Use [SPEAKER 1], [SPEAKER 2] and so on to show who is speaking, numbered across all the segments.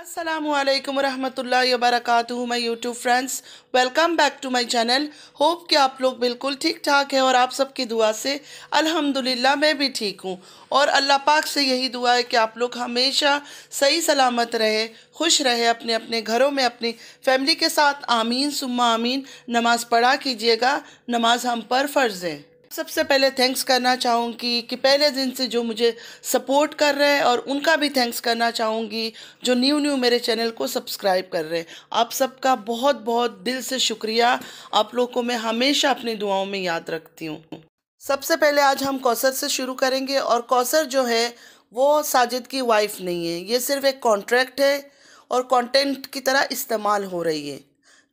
[SPEAKER 1] असलम रहमतुल्लाहि वर्क my YouTube friends welcome back to my channel hope कि आप लोग बिल्कुल ठीक ठाक हैं और आप सबकी दुआ से अल्हम्दुलिल्लाह मैं भी ठीक हूँ और अल्लाह पाक से यही दुआ है कि आप लोग हमेशा सही सलामत रहे खुश रहे अपने अपने घरों में अपनी फैमिली के साथ आमीन सुम्मा आमीन नमाज़ पढ़ा कीजिएगा नमाज हम पर फ़र्ज़ है सबसे पहले थैंक्स करना चाहूँगी कि पहले दिन से जो मुझे सपोर्ट कर रहे हैं और उनका भी थैंक्स करना चाहूँगी जो न्यू न्यू मेरे चैनल को सब्सक्राइब कर रहे हैं आप सबका बहुत बहुत दिल से शुक्रिया आप लोग को मैं हमेशा अपनी दुआओं में याद रखती हूँ सबसे पहले आज हम कौसर से शुरू करेंगे और कौसर जो है वो साजिद की वाइफ नहीं है ये सिर्फ एक कॉन्ट्रैक्ट है और कंटेंट की तरह इस्तेमाल हो रही है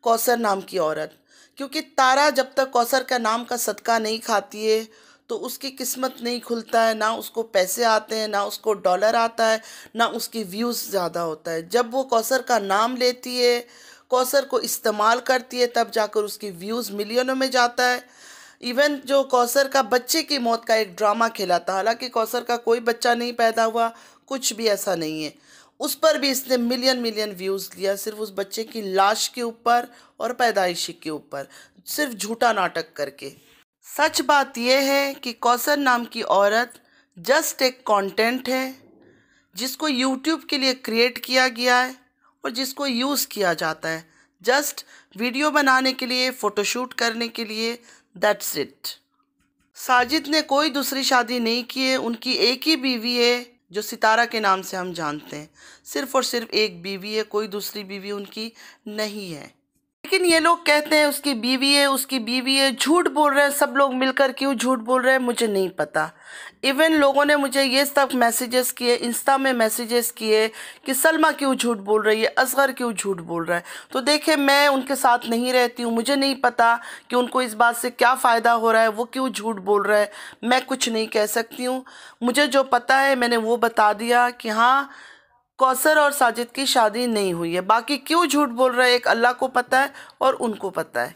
[SPEAKER 1] कौसर नाम की औरत क्योंकि तारा जब तक कौसर का नाम का सदका नहीं खाती है तो उसकी किस्मत नहीं खुलता है ना उसको पैसे आते हैं ना उसको डॉलर आता है ना उसकी व्यूज़ ज़्यादा होता है जब वो कौसर का नाम लेती है कौसर को इस्तेमाल करती है तब जाकर उसकी व्यूज़ मिलियनों में जाता है इवन जो कौसर का बच्चे की मौत का एक ड्रामा खेला था हालांकि कौसर का कोई बच्चा नहीं पैदा हुआ कुछ भी ऐसा नहीं है उस पर भी इसने मिलियन मिलियन व्यूज़ लिया सिर्फ उस बच्चे की लाश के ऊपर और पैदाइशी के ऊपर सिर्फ झूठा नाटक करके सच बात यह है कि कौसर नाम की औरत जस्ट एक कंटेंट है जिसको यूट्यूब के लिए क्रिएट किया गया है और जिसको यूज़ किया जाता है जस्ट वीडियो बनाने के लिए फ़ोटोशूट करने के लिए दैट्स इट साजिद ने कोई दूसरी शादी नहीं की है उनकी एक ही बीवी है जो सितारा के नाम से हम जानते हैं सिर्फ़ और सिर्फ एक बीवी है कोई दूसरी बीवी उनकी नहीं है लेकिन ये लोग कहते हैं उसकी बीवी है उसकी बीवी है झूठ बोल रहे हैं सब लोग मिलकर क्यों झूठ बोल रहे हैं मुझे नहीं पता इवन लोगों ने मुझे ये सब मैसेजेस किए इंस्टा में मैसेजेस किए कि सलमा क्यों झूठ बोल रही है असगर क्यों झूठ बोल रहा है तो देखिए मैं उनके साथ नहीं रहती हूँ मुझे नहीं पता कि उनको इस बात से क्या फ़ायदा हो रहा है वो क्यों झूठ बोल रहा है मैं कुछ नहीं कह सकती हूँ मुझे जो पता है मैंने वो बता दिया कि हाँ कौसर और साजिद की शादी नहीं हुई है बाकी क्यों झूठ बोल रहे एक अल्लाह को पता है और उनको पता है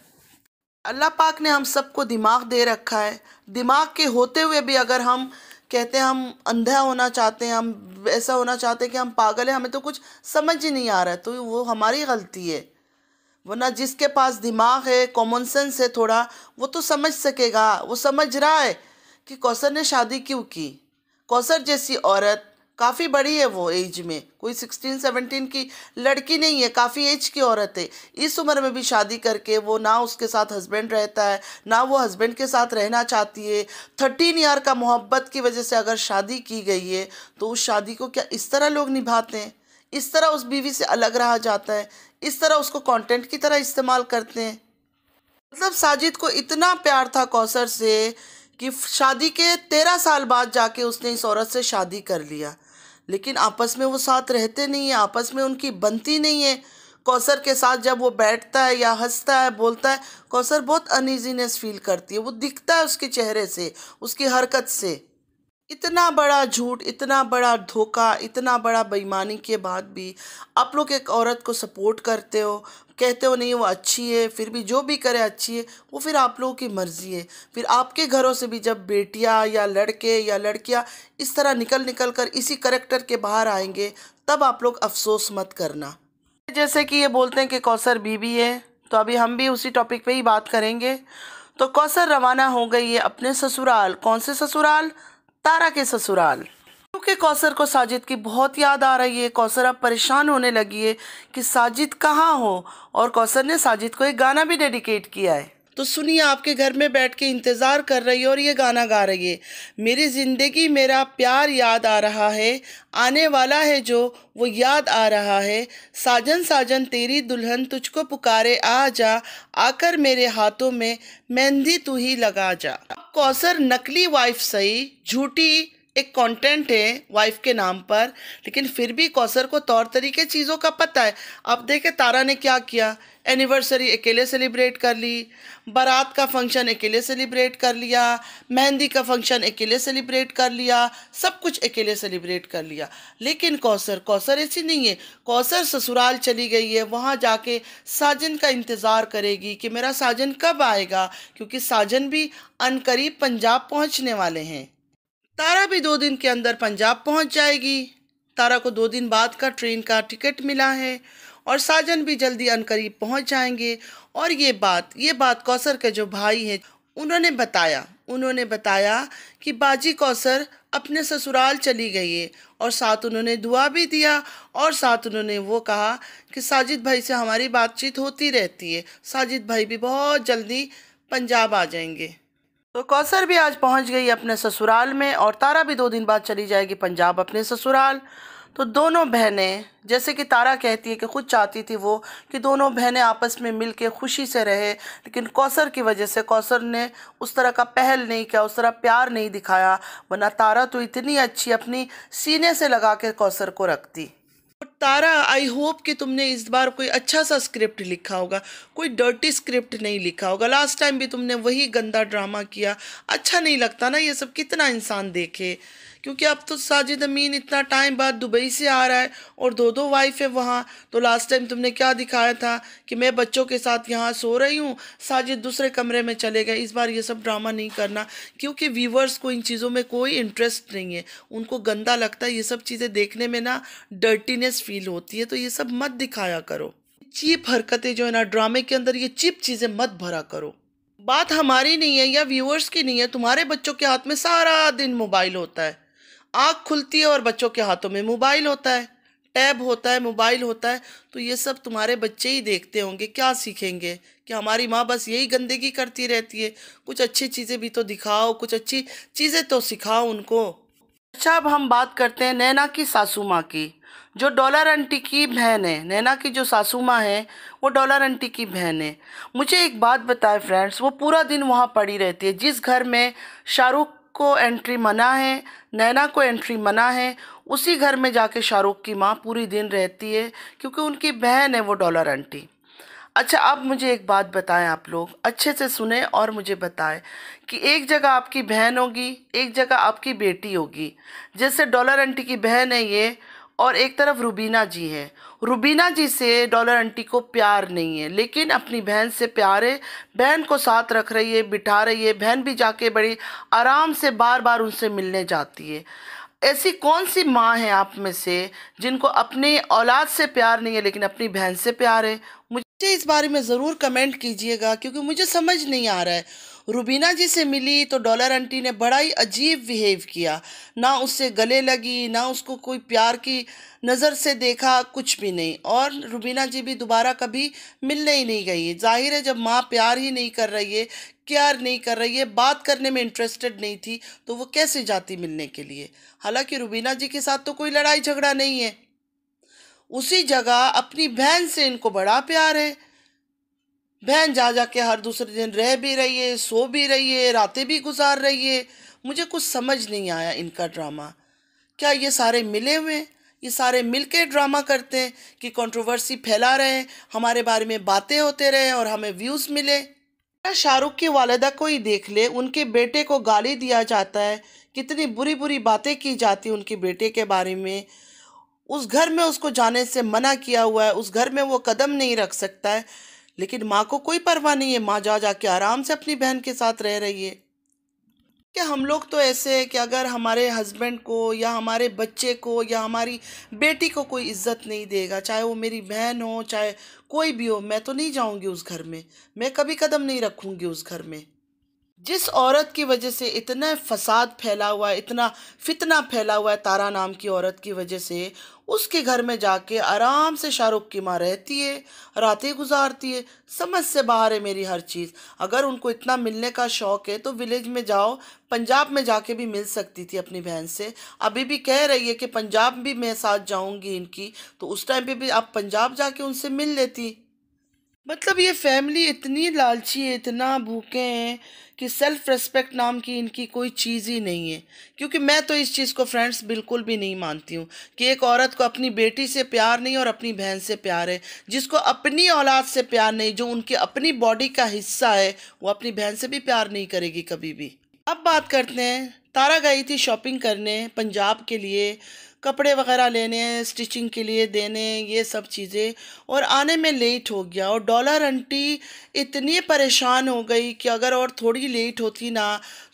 [SPEAKER 1] अल्लाह पाक ने हम सबको दिमाग दे रखा है दिमाग के होते हुए भी अगर हम कहते हैं हम अंधा होना चाहते हैं हम ऐसा होना चाहते हैं कि हम पागल हैं हमें तो कुछ समझ ही नहीं आ रहा है तो वो हमारी गलती है वरना जिसके पास दिमाग है कॉमन सेंस है थोड़ा वो तो समझ सकेगा वो समझ रहा है कि कौसर ने शादी क्यों की कौसर जैसी औरत काफ़ी बड़ी है वो एज में कोई सिक्सटीन सेवनटीन की लड़की नहीं है काफ़ी एज की औरत है इस उम्र में भी शादी करके वो ना उसके साथ हस्बैंड रहता है ना वो हस्बैंड के साथ रहना चाहती है थर्टीन ईयर का मोहब्बत की वजह से अगर शादी की गई है तो उस शादी को क्या इस तरह लोग निभाते हैं इस तरह उस बीवी से अलग रहा जाता है इस तरह उसको कॉन्टेंट की तरह इस्तेमाल करते हैं मतलब साजिद को इतना प्यार था कौसर से कि शादी के तेरह साल बाद जाके उसने इस औरत से शादी कर लिया लेकिन आपस में वो साथ रहते नहीं है आपस में उनकी बनती नहीं है कौसर के साथ जब वो बैठता है या हंसता है बोलता है कौसर बहुत अनइजीनेस फील करती है वो दिखता है उसके चेहरे से उसकी हरकत से इतना बड़ा झूठ इतना बड़ा धोखा इतना बड़ा बेईमानी के बाद भी आप लोग एक औरत को सपोर्ट करते हो कहते हो नहीं वो अच्छी है फिर भी जो भी करे अच्छी है वो फिर आप लोगों की मर्ज़ी है फिर आपके घरों से भी जब बेटियाँ या लड़के या लड़कियाँ इस तरह निकल निकल कर इसी करेक्टर के बाहर आएंगे तब आप लोग अफसोस मत करना जैसे कि ये बोलते हैं कि कौसर बीबी है तो अभी हम भी उसी टॉपिक पे ही बात करेंगे तो कौसर रवाना हो गई है अपने ससुराल कौन से ससुराल तारा के ससुराल क्योंकि कौसर को साजिद की बहुत याद आ रही है कौसर अब परेशान होने लगी है कि साजिद कहाँ हो और कौसर ने साजिद को एक गाना भी डेडिकेट किया है तो सुनिए आपके घर में बैठ के इंतज़ार कर रही है और ये गाना गा रही है मेरी ज़िंदगी मेरा प्यार याद आ रहा है आने वाला है जो वो याद आ रहा है साजन साजन तेरी दुल्हन तुझको पुकारे आ जा आकर मेरे हाथों में मेहंदी तू ही लगा जा कौसर नकली वाइफ सही झूठी एक कंटेंट है वाइफ के नाम पर लेकिन फिर भी कौसर को तौर तरीके चीज़ों का पता है अब देखें तारा ने क्या किया एनिवर्सरी अकेले सेलिब्रेट कर ली बारात का फंक्शन अकेले सेलिब्रेट कर लिया मेहंदी का फंक्शन अकेले सेलिब्रेट कर लिया सब कुछ अकेले सेलिब्रेट कर लिया लेकिन कौसर कौसर ऐसी नहीं है कौसर ससुराल चली गई है वहाँ जाके साजन का इंतज़ार करेगी कि मेरा साजन कब आएगा क्योंकि साजन भी अनकरीब पंजाब पहुँचने वाले हैं तारा भी दो दिन के अंदर पंजाब पहुंच जाएगी तारा को दो दिन बाद का ट्रेन का टिकट मिला है और साजन भी जल्दी अनकरीब पहुंच जाएंगे और ये बात ये बात कौसर के जो भाई है उन्होंने बताया उन्होंने बताया कि बाजी कौसर अपने ससुराल चली गई है और साथ उन्होंने दुआ भी दिया और साथ उन्होंने वो कहा कि साजिद भाई से हमारी बातचीत होती रहती है साजिद भाई भी बहुत जल्दी पंजाब आ जाएंगे तो कौसर भी आज पहुंच गई अपने ससुराल में और तारा भी दो दिन बाद चली जाएगी पंजाब अपने ससुराल तो दोनों बहनें जैसे कि तारा कहती है कि खुद चाहती थी वो कि दोनों बहनें आपस में मिल के खुशी से रहे लेकिन कौसर की वजह से कौसर ने उस तरह का पहल नहीं किया उस तरह प्यार नहीं दिखाया वरना तारा तो इतनी अच्छी अपनी सीने से लगा के कौसर को रखती तारा आई होप कि तुमने इस बार कोई अच्छा सा स्क्रिप्ट लिखा होगा कोई डर्टी स्क्रिप्ट नहीं लिखा होगा लास्ट टाइम भी तुमने वही गंदा ड्रामा किया अच्छा नहीं लगता ना ये सब कितना इंसान देखे क्योंकि अब तो साजिद अमीन इतना टाइम बाद दुबई से आ रहा है और दो दो वाइफ है वहाँ तो लास्ट टाइम तुमने क्या दिखाया था कि मैं बच्चों के साथ यहाँ सो रही हूँ साजिद दूसरे कमरे में चले गए इस बार ये सब ड्रामा नहीं करना क्योंकि व्यूवर्स को इन चीज़ों में कोई इंटरेस्ट नहीं है उनको गंदा लगता है ये सब चीज़ें देखने में ना डर्टीनेस फील होती है तो ये सब मत दिखाया करो चीप हरकतें जो है ना ड्रामे के अंदर ये चीप चीज़ें मत भरा करो बात हमारी नहीं है या व्यूअर्स की नहीं है तुम्हारे बच्चों के हाथ में सारा दिन मोबाइल होता है आँख खुलती है और बच्चों के हाथों में मोबाइल होता है टैब होता है मोबाइल होता है तो ये सब तुम्हारे बच्चे ही देखते होंगे क्या सीखेंगे कि हमारी माँ बस यही गंदगी करती रहती है कुछ अच्छी चीज़ें भी तो दिखाओ कुछ अच्छी चीज़ें तो सिखाओ उनको अच्छा अब हम बात करते हैं नैना की सासू माँ की जो डॉलर आंटी की बहन है नैना की जो सासू माँ है वो डॉलर आंटी की बहन है मुझे एक बात बताए फ्रेंड्स वो पूरा दिन वहाँ पड़ी रहती है जिस घर में शाहरुख को एंट्री मना है नैना को एंट्री मना है उसी घर में जाके शाहरुख की माँ पूरी दिन रहती है क्योंकि उनकी बहन है वो डॉलर आंटी अच्छा अब मुझे एक बात बताएं आप लोग अच्छे से सुने और मुझे बताएं कि एक जगह आपकी बहन होगी एक जगह आपकी बेटी होगी जैसे डॉलर आंटी की बहन है ये और एक तरफ रूबीना जी है रूबीना जी से डॉलर आंटी को प्यार नहीं है लेकिन अपनी बहन से प्यार है बहन को साथ रख रही है बिठा रही है बहन भी जाके बड़ी आराम से बार बार उनसे मिलने जाती है ऐसी कौन सी माँ है आप में से जिनको अपने औलाद से प्यार नहीं है लेकिन अपनी बहन से प्यार है मुझे इस बारे में ज़रूर कमेंट कीजिएगा क्योंकि मुझे समझ नहीं आ रहा है रुबीना जी से मिली तो डॉलर आंटी ने बड़ा ही अजीब बिहेव किया ना उससे गले लगी ना उसको कोई प्यार की नज़र से देखा कुछ भी नहीं और रुबीना जी भी दोबारा कभी मिलने ही नहीं गई जाहिर है जब माँ प्यार ही नहीं कर रही है प्यार नहीं कर रही है बात करने में इंटरेस्टेड नहीं थी तो वो कैसे जाती मिलने के लिए हालांकि रुबीना जी के साथ तो कोई लड़ाई झगड़ा नहीं है उसी जगह अपनी बहन से इनको बड़ा प्यार है बहन जा जा के हर दूसरे दिन रह भी रही है सो भी रही है रातें भी गुजार रही है मुझे कुछ समझ नहीं आया इनका ड्रामा क्या ये सारे मिले हुए हैं ये सारे मिल के ड्रामा करते हैं कि कंट्रोवर्सी फैला रहे हैं हमारे बारे में बातें होते रहे और हमें व्यूज़ मिले शाहरुख की वालदा को ही देख ले उनके बेटे को गाली दिया जाता है कितनी बुरी बुरी बातें की जाती उनके बेटे के बारे में उस घर में उसको जाने से मना किया हुआ है उस घर में वो कदम नहीं रख सकता है लेकिन माँ को कोई परवाह नहीं है माँ जा जाके आराम से अपनी बहन के साथ रह रही है कि हम लोग तो ऐसे हैं कि अगर हमारे हस्बैंड को या हमारे बच्चे को या हमारी बेटी को कोई इज्जत नहीं देगा चाहे वो मेरी बहन हो चाहे कोई भी हो मैं तो नहीं जाऊंगी उस घर में मैं कभी कदम नहीं रखूंगी उस घर में जिस औरत की वजह से इतना फसाद फैला हुआ है इतना फितना फैला हुआ है तारा नाम की औरत की वजह से उसके घर में जाके आराम से शाहरुख की माँ रहती है रातें गुजारती है समझ से बाहर है मेरी हर चीज़ अगर उनको इतना मिलने का शौक़ है तो विलेज में जाओ पंजाब में जाके भी मिल सकती थी अपनी बहन से अभी भी कह रही है कि पंजाब भी मैं साथ जाऊँगी इनकी तो उस टाइम पर भी आप पंजाब जाके उनसे मिल लेती मतलब ये फैमिली इतनी लालची है इतना भूखे हैं कि सेल्फ रेस्पेक्ट नाम की इनकी कोई चीज़ ही नहीं है क्योंकि मैं तो इस चीज़ को फ्रेंड्स बिल्कुल भी नहीं मानती हूँ कि एक औरत को अपनी बेटी से प्यार नहीं और अपनी बहन से प्यार है जिसको अपनी औलाद से प्यार नहीं जो उनकी अपनी बॉडी का हिस्सा है वो अपनी बहन से भी प्यार नहीं करेगी कभी भी अब बात करते हैं तारा गई थी शॉपिंग करने पंजाब के लिए कपड़े वगैरह लेने स्टिचिंग के लिए देने ये सब चीज़ें और आने में लेट हो गया और डॉलर आंटी इतनी परेशान हो गई कि अगर और थोड़ी लेट होती ना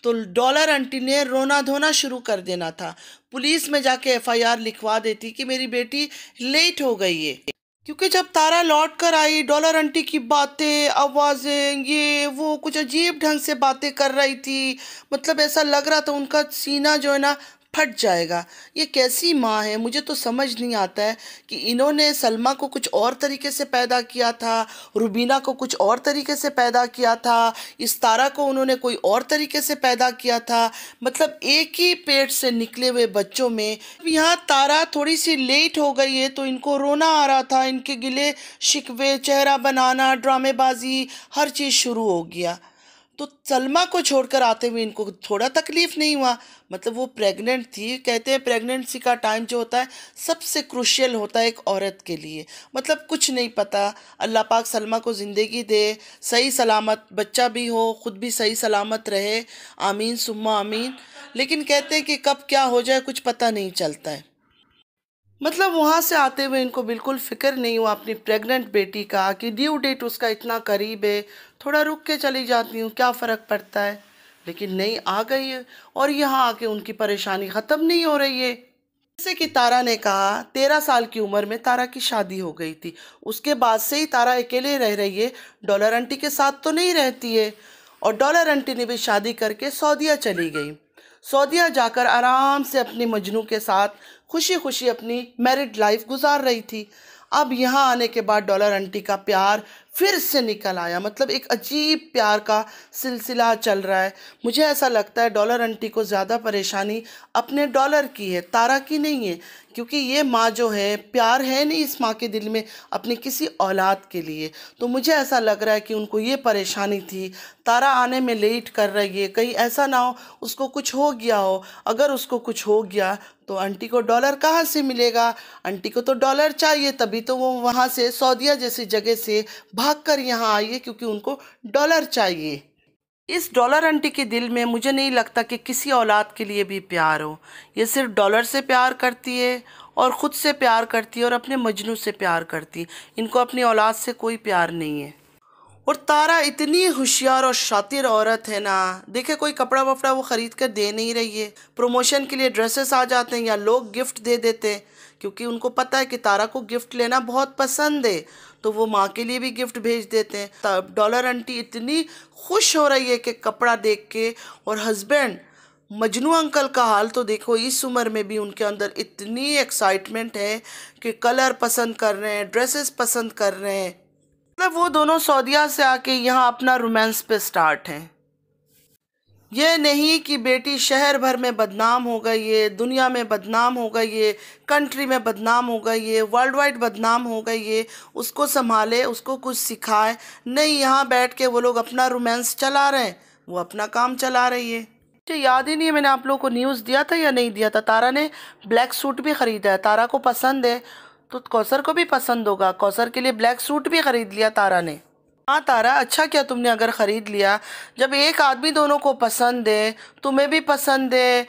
[SPEAKER 1] तो डॉलर आंटी ने रोना धोना शुरू कर देना था पुलिस में जाके एफआईआर लिखवा देती कि मेरी बेटी लेट हो गई है क्योंकि जब तारा लौट कर आई डॉलर आंटी की बातें आवाज़ें ये वो कुछ अजीब ढंग से बातें कर रही थी मतलब ऐसा लग रहा था उनका सीना जो है ना फट जाएगा ये कैसी माँ है मुझे तो समझ नहीं आता है कि इन्होंने सलमा को कुछ और तरीके से पैदा किया था रुबीना को कुछ और तरीके से पैदा किया था इस तारा को उन्होंने कोई और तरीके से पैदा किया था मतलब एक ही पेट से निकले हुए बच्चों में यहाँ तारा थोड़ी सी लेट हो गई है तो इनको रोना आ रहा था इनके गिले शिकवे चेहरा बनाना ड्रामेबाजी हर चीज़ शुरू हो गया तो सलमा को छोड़कर आते हुए इनको थोड़ा तकलीफ़ नहीं हुआ मतलब वो प्रेग्नेंट थी कहते हैं प्रेगनेंसी का टाइम जो होता है सबसे क्रूशियल होता है एक औरत के लिए मतलब कुछ नहीं पता अल्लाह पाक सलमा को ज़िंदगी दे सही सलामत बच्चा भी हो ख़ुद भी सही सलामत रहे आमीन सुम्मा आमीन लेकिन कहते हैं कि कब क्या हो जाए कुछ पता नहीं चलता है मतलब वहाँ से आते हुए इनको बिल्कुल फ़िक्र नहीं हुआ अपनी प्रेग्नेंट बेटी का कि ड्यू डेट उसका इतना करीब है थोड़ा रुक के चली जाती हूँ क्या फ़र्क पड़ता है लेकिन नहीं आ गई है और यहाँ आके उनकी परेशानी ख़त्म नहीं हो रही है जैसे कि तारा ने कहा तेरह साल की उम्र में तारा की शादी हो गई थी उसके बाद से ही तारा अकेले रह रही है डॉलर आंटी के साथ तो नहीं रहती है और डॉलर आंटी ने भी शादी करके सऊदीया चली गई सऊदिया जाकर आराम से अपनी मजनू के साथ खुशी खुशी अपनी मैरिड लाइफ गुजार रही थी अब यहाँ आने के बाद डॉलर आंटी का प्यार फिर से निकल आया मतलब एक अजीब प्यार का सिलसिला चल रहा है मुझे ऐसा लगता है डॉलर आंटी को ज़्यादा परेशानी अपने डॉलर की है तारा की नहीं है क्योंकि ये माँ जो है प्यार है नहीं इस माँ के दिल में अपनी किसी औलाद के लिए तो मुझे ऐसा लग रहा है कि उनको ये परेशानी थी तारा आने में लेट कर रही है कहीं ऐसा ना हो उसको कुछ हो गया हो अगर उसको कुछ हो गया तो आंटी को डॉलर कहाँ से मिलेगा आंटी को तो डॉलर चाहिए तभी तो वो वहाँ से सऊदिया जैसी जगह से भागकर यहाँ आई है क्योंकि उनको डॉलर चाहिए इस डॉलर आंटी के दिल में मुझे नहीं लगता कि किसी औलाद के लिए भी प्यार हो ये सिर्फ डॉलर से प्यार करती है और ख़ुद से प्यार करती है और अपने मजनू से प्यार करती है इनको अपनी औलाद से कोई प्यार नहीं है और तारा इतनी होशियार और शातिर औरत है ना देखे कोई कपड़ा वपड़ा वो ख़रीद कर दे नहीं रही है प्रमोशन के लिए ड्रेसेस आ जाते हैं या लोग गिफ्ट दे देते हैं क्योंकि उनको पता है कि तारा को गिफ्ट लेना बहुत पसंद है तो वो माँ के लिए भी गिफ्ट भेज देते हैं तब डॉलर आंटी इतनी खुश हो रही है कि कपड़ा देख के और हस्बैंड मजनू अंकल का हाल तो देखो इस उम्र में भी उनके अंदर इतनी एक्साइटमेंट है कि कलर पसंद कर रहे हैं ड्रेसेस पसंद कर रहे हैं मतलब वो दोनों सऊदिया से आके यहाँ अपना रोमांस पे स्टार्ट हैं ये नहीं कि बेटी शहर भर में बदनाम हो गई है दुनिया में बदनाम हो गई है कंट्री में बदनाम हो गई है वर्ल्ड वाइड बदनाम हो गई है उसको संभाले उसको कुछ सिखाए नहीं यहाँ बैठ के वो लोग अपना रोमांस चला रहे हैं वो अपना काम चला रही है मुझे याद ही नहीं है मैंने आप लोगों को न्यूज़ दिया था या नहीं दिया था तारा ने ब्लैक सूट भी ख़रीदा है तारा को पसंद है तो कौसर को भी पसंद होगा कौसर के लिए ब्लैक सूट भी ख़रीद लिया तारा ने हाँ तारा अच्छा क्या तुमने अगर ख़रीद लिया जब एक आदमी दोनों को पसंद दे तुम्हें भी पसंद दे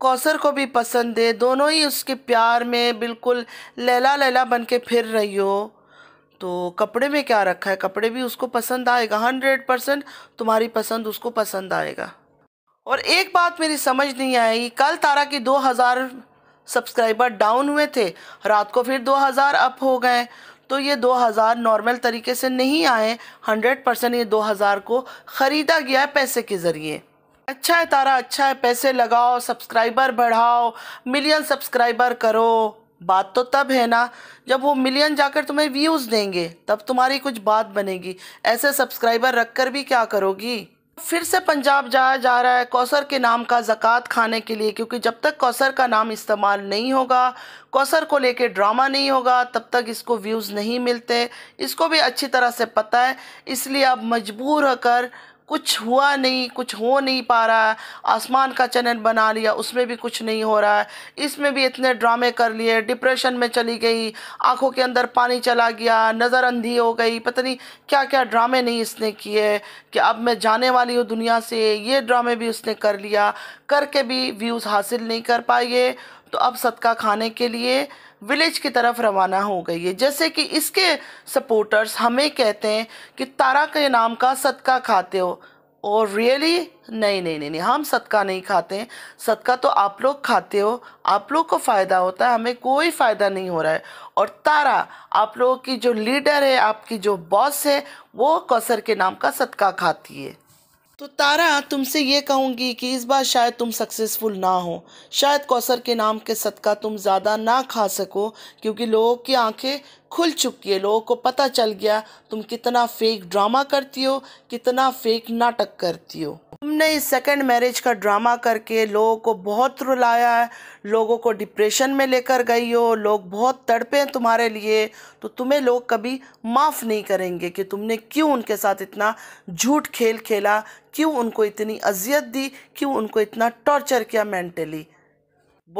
[SPEAKER 1] कौसर को भी पसंद दे दोनों ही उसके प्यार में बिल्कुल लैला लैला बन के फिर रही हो तो कपड़े में क्या रखा है कपड़े भी उसको पसंद आएगा हंड्रेड परसेंट तुम्हारी पसंद उसको पसंद आएगा और एक बात मेरी समझ नहीं आई कल तारा की दो हज़ार सब्सक्राइबर डाउन हुए थे रात को फिर दो हज़ार अप हो गए तो ये 2000 नॉर्मल तरीके से नहीं आए 100 परसेंट ये 2000 को ख़रीदा गया है पैसे के ज़रिए अच्छा है तारा अच्छा है पैसे लगाओ सब्सक्राइबर बढ़ाओ मिलियन सब्सक्राइबर करो बात तो तब है ना जब वो मिलियन जाकर तुम्हें व्यूज़ देंगे तब तुम्हारी कुछ बात बनेगी ऐसे सब्सक्राइबर रख कर भी क्या करोगी फिर से पंजाब जाया जा रहा है कौसर के नाम का ज़क़़त खाने के लिए क्योंकि जब तक कौसर का नाम इस्तेमाल नहीं होगा कौसर को लेके ड्रामा नहीं होगा तब तक इसको व्यूज़ नहीं मिलते इसको भी अच्छी तरह से पता है इसलिए अब मजबूर होकर कुछ हुआ नहीं कुछ हो नहीं पा रहा है आसमान का चैनल बना लिया उसमें भी कुछ नहीं हो रहा है इसमें भी इतने ड्रामे कर लिए डिप्रेशन में चली गई आंखों के अंदर पानी चला गया नज़र अंधी हो गई पता नहीं क्या क्या ड्रामे नहीं इसने किए कि अब मैं जाने वाली हूँ दुनिया से ये ड्रामे भी उसने कर लिया करके भी व्यूज़ हासिल नहीं कर पाए तो अब सदका खाने के लिए विलेज की तरफ रवाना हो गई है जैसे कि इसके सपोर्टर्स हमें कहते हैं कि तारा के नाम का सदका खाते हो और रियली नहीं नहीं नहीं नहीं हम सदका नहीं खाते हैं सदका तो आप लोग खाते हो आप लोग को फ़ायदा होता है हमें कोई फ़ायदा नहीं हो रहा है और तारा आप लोगों की जो लीडर है आपकी जो बॉस है वो कौसर के नाम का सदका खाती है तो तारा तुमसे ये कहूँगी कि इस बार शायद तुम सक्सेसफुल ना हो शायद कौसर के नाम के सदका तुम ज़्यादा ना खा सको क्योंकि लोगों की आंखें खुल चुकी है लोगों को पता चल गया तुम कितना फेक ड्रामा करती हो कितना फेक नाटक करती हो हमने इस सेकंड मैरिज का ड्रामा करके लोगों को बहुत रुलाया है लोगों को डिप्रेशन में लेकर गई हो लोग बहुत तड़पे हैं तुम्हारे लिए तो तुम्हें लोग कभी माफ़ नहीं करेंगे कि तुमने क्यों उनके साथ इतना झूठ खेल खेला क्यों उनको इतनी अजियत दी क्यों उनको इतना टॉर्चर किया मेंटली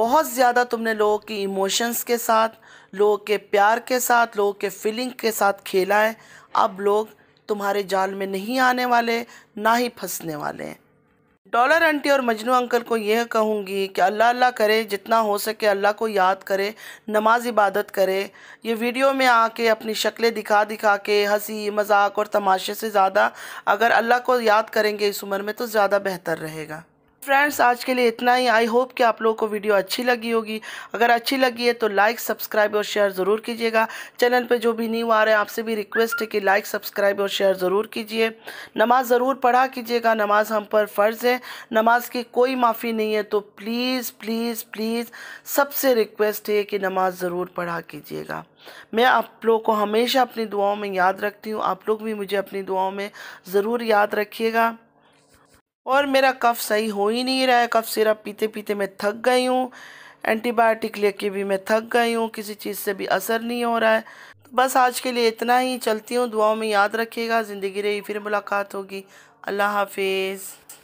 [SPEAKER 1] बहुत ज़्यादा तुमने लोगों की इमोशंस के साथ लोगों के प्यार के साथ लोगों के फीलिंग के साथ खेला है अब लोग तुम्हारे जाल में नहीं आने वाले ना ही फंसने वाले हैं डॉलर आंटी और मजनू अंकल को यह कहूँगी कि अल्लाह अल्लाह करे जितना हो सके अल्लाह को याद करे नमाज इबादत करे ये वीडियो में आके अपनी शक्लें दिखा दिखा के हंसी मजाक और तमाशे से ज़्यादा अगर अल्लाह को याद करेंगे इस उम्र में तो ज़्यादा बेहतर रहेगा फ्रेंड्स आज के लिए इतना ही आई होप कि आप लोगों को वीडियो अच्छी लगी होगी अगर अच्छी लगी है तो लाइक सब्सक्राइब और शेयर ज़रूर कीजिएगा चैनल पे जो भी न्यू आ रहे हैं आपसे भी रिक्वेस्ट है कि लाइक सब्सक्राइब और शेयर ज़रूर कीजिए नमाज़ ज़रूर पढ़ा कीजिएगा नमाज़ हम पर फ़र्ज़ है नमाज़ की कोई माफ़ी नहीं है तो प्लीज़ प्लीज़ प्लीज़ सबसे रिक्वेस्ट है कि नमाज़ ज़रूर पढ़ा कीजिएगा मैं आप लोग को हमेशा अपनी दुआओं में याद रखती हूँ आप लोग भी मुझे अपनी दुआओं में ज़रूर याद रखिएगा और मेरा कफ़ सही हो ही नहीं रहा है कफ़ सिरप पीते पीते मैं थक गई हूँ एंटीबायोटिक लेके भी मैं थक गई हूँ किसी चीज़ से भी असर नहीं हो रहा है तो बस आज के लिए इतना ही चलती हूँ दुआओं में याद रखिएगा ज़िंदगी रही फिर मुलाकात होगी अल्लाह हाफिज़